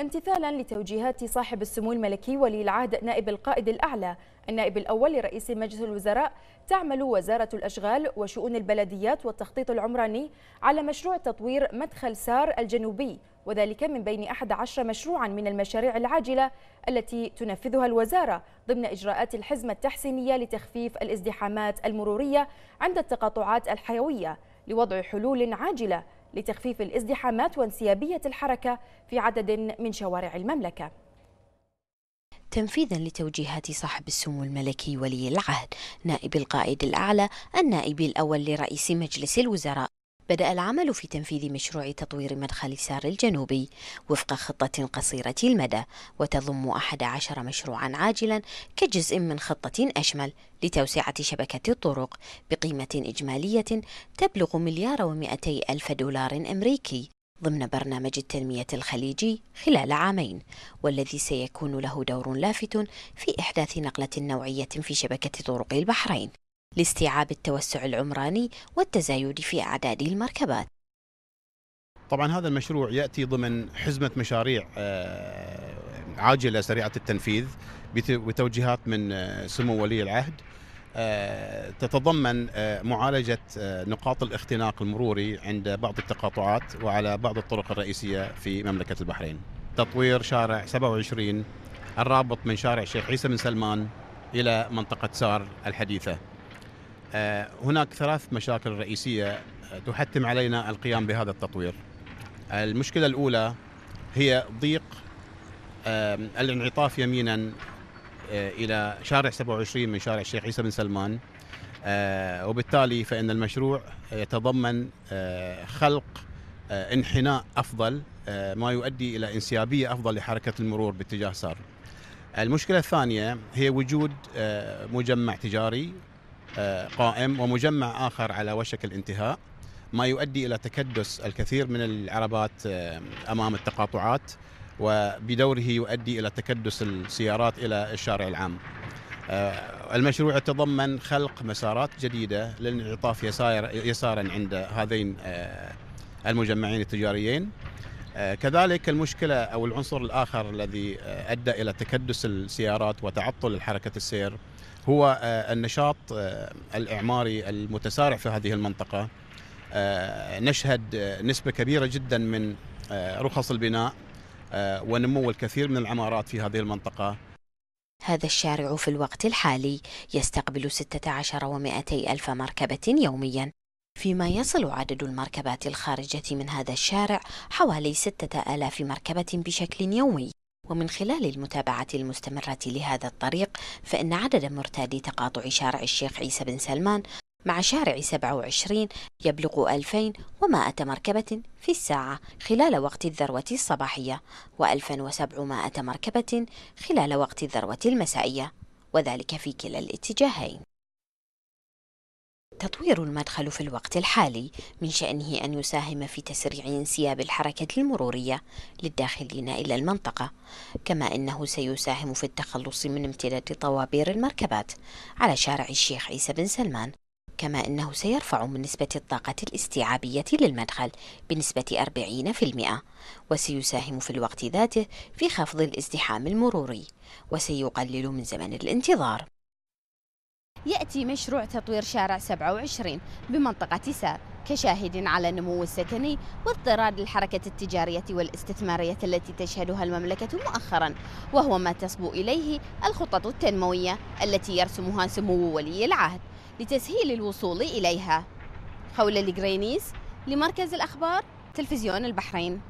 امتثالا لتوجيهات صاحب السمو الملكي ولي العهد نائب القائد الأعلى النائب الأول لرئيس مجلس الوزراء تعمل وزارة الأشغال وشؤون البلديات والتخطيط العمراني على مشروع تطوير مدخل سار الجنوبي وذلك من بين 11 مشروعا من المشاريع العاجلة التي تنفذها الوزارة ضمن إجراءات الحزمة التحسينية لتخفيف الازدحامات المرورية عند التقاطعات الحيوية لوضع حلول عاجلة لتخفيف الازدحامات وانسيابية الحركة في عدد من شوارع المملكة تنفيذا لتوجيهات صاحب السمو الملكي ولي العهد نائب القائد الأعلى النائب الأول لرئيس مجلس الوزراء بدأ العمل في تنفيذ مشروع تطوير مدخل سار الجنوبي وفق خطة قصيرة المدى وتضم 11 مشروعا عاجلا كجزء من خطة أشمل لتوسعة شبكة الطرق بقيمة إجمالية تبلغ مليار ومئتي ألف دولار أمريكي ضمن برنامج التنمية الخليجي خلال عامين، والذي سيكون له دور لافت في إحداث نقلة نوعية في شبكة طرق البحرين. لاستيعاب التوسع العمراني والتزايد في أعداد المركبات طبعا هذا المشروع يأتي ضمن حزمة مشاريع آه، عاجلة سريعة التنفيذ بتوجيهات من آه، سمو ولي العهد آه، تتضمن معالجة نقاط الاختناق المروري عند بعض التقاطعات وعلى بعض الطرق الرئيسية في مملكة البحرين تطوير شارع 27 الرابط من شارع الشيخ عيسى بن سلمان إلى منطقة سار الحديثة آه، هناك ثلاث مشاكل رئيسية تحتم علينا القيام بهذا التطوير المشكلة الأولى هي ضيق آه، الانعطاف يمينا آه، إلى شارع 27 من شارع الشيخ عيسى بن سلمان وبالتالي فإن المشروع يتضمن خلق انحناء أفضل ما يؤدي إلى انسيابية أفضل لحركة المرور باتجاه سار المشكلة الثانية هي وجود مجمع تجاري قائم ومجمع آخر على وشك الانتهاء ما يؤدي إلى تكدس الكثير من العربات أمام التقاطعات وبدوره يؤدي إلى تكدس السيارات إلى الشارع العام آه، المشروع يتضمن خلق مسارات جديدة للانعطاف يسار يسارا عند هذين آه، المجمعين التجاريين آه، كذلك المشكلة أو العنصر الآخر الذي أدى إلى تكدس السيارات وتعطل حركة السير هو آه، النشاط آه، الاعماري المتسارع في هذه المنطقه آه، نشهد نسبه كبيره جدا من رخص البناء ونمو الكثير من العمارات في هذه المنطقه هذا الشارع في الوقت الحالي يستقبل 16 و200 ألف مركبة يوميا فيما يصل عدد المركبات الخارجة من هذا الشارع حوالي 6000 مركبة بشكل يومي ومن خلال المتابعة المستمرة لهذا الطريق فإن عدد مرتادي تقاطع شارع الشيخ عيسى بن سلمان مع شارع 27 يبلغ 2000 ومائة مركبة في الساعة خلال وقت الذروة الصباحية و1700 مركبة خلال وقت الذروة المسائية وذلك في كلا الاتجاهين تطوير المدخل في الوقت الحالي من شأنه أن يساهم في تسريع انسياب الحركة المرورية للداخلين إلى المنطقة، كما أنه سيساهم في التخلص من امتداد طوابير المركبات على شارع الشيخ عيسى بن سلمان، كما أنه سيرفع من نسبة الطاقة الاستيعابية للمدخل بنسبة 40% وسيساهم في الوقت ذاته في خفض الازدحام المروري وسيقلل من زمن الانتظار يأتي مشروع تطوير شارع 27 بمنطقة سار كشاهد على النمو السكني واضطراد الحركة التجارية والاستثمارية التي تشهدها المملكة مؤخرا وهو ما تصبو إليه الخطط التنموية التي يرسمها سمو ولي العهد لتسهيل الوصول إليها خولة الجرينيس لمركز الأخبار تلفزيون البحرين